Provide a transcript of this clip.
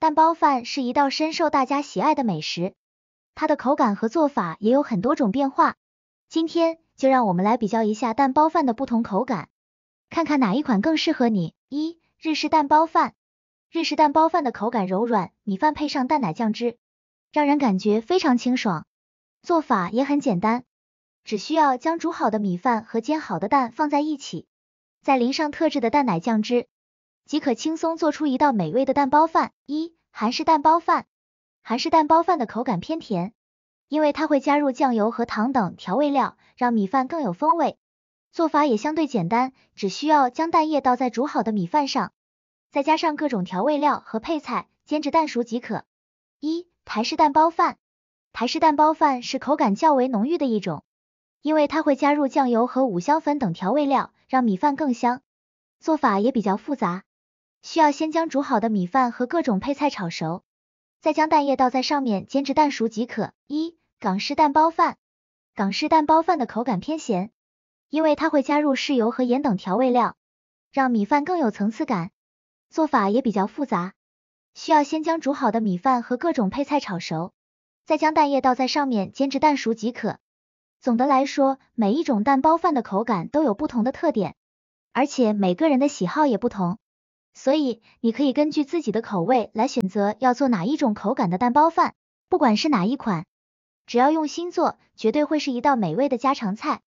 蛋包饭是一道深受大家喜爱的美食，它的口感和做法也有很多种变化。今天就让我们来比较一下蛋包饭的不同口感，看看哪一款更适合你。一、日式蛋包饭，日式蛋包饭的口感柔软，米饭配上蛋奶酱汁，让人感觉非常清爽。做法也很简单，只需要将煮好的米饭和煎好的蛋放在一起，再淋上特制的蛋奶酱汁。即可轻松做出一道美味的蛋包饭。一、韩式蛋包饭，韩式蛋包饭的口感偏甜，因为它会加入酱油和糖等调味料，让米饭更有风味。做法也相对简单，只需要将蛋液倒在煮好的米饭上，再加上各种调味料和配菜，煎至蛋熟即可。一、台式蛋包饭，台式蛋包饭是口感较为浓郁的一种，因为它会加入酱油和五香粉等调味料，让米饭更香。做法也比较复杂。需要先将煮好的米饭和各种配菜炒熟，再将蛋液倒在上面煎至蛋熟即可。一港式蛋包饭，港式蛋包饭的口感偏咸，因为它会加入豉油和盐等调味料，让米饭更有层次感。做法也比较复杂，需要先将煮好的米饭和各种配菜炒熟，再将蛋液倒在上面煎至蛋熟即可。总的来说，每一种蛋包饭的口感都有不同的特点，而且每个人的喜好也不同。所以，你可以根据自己的口味来选择要做哪一种口感的蛋包饭。不管是哪一款，只要用心做，绝对会是一道美味的家常菜。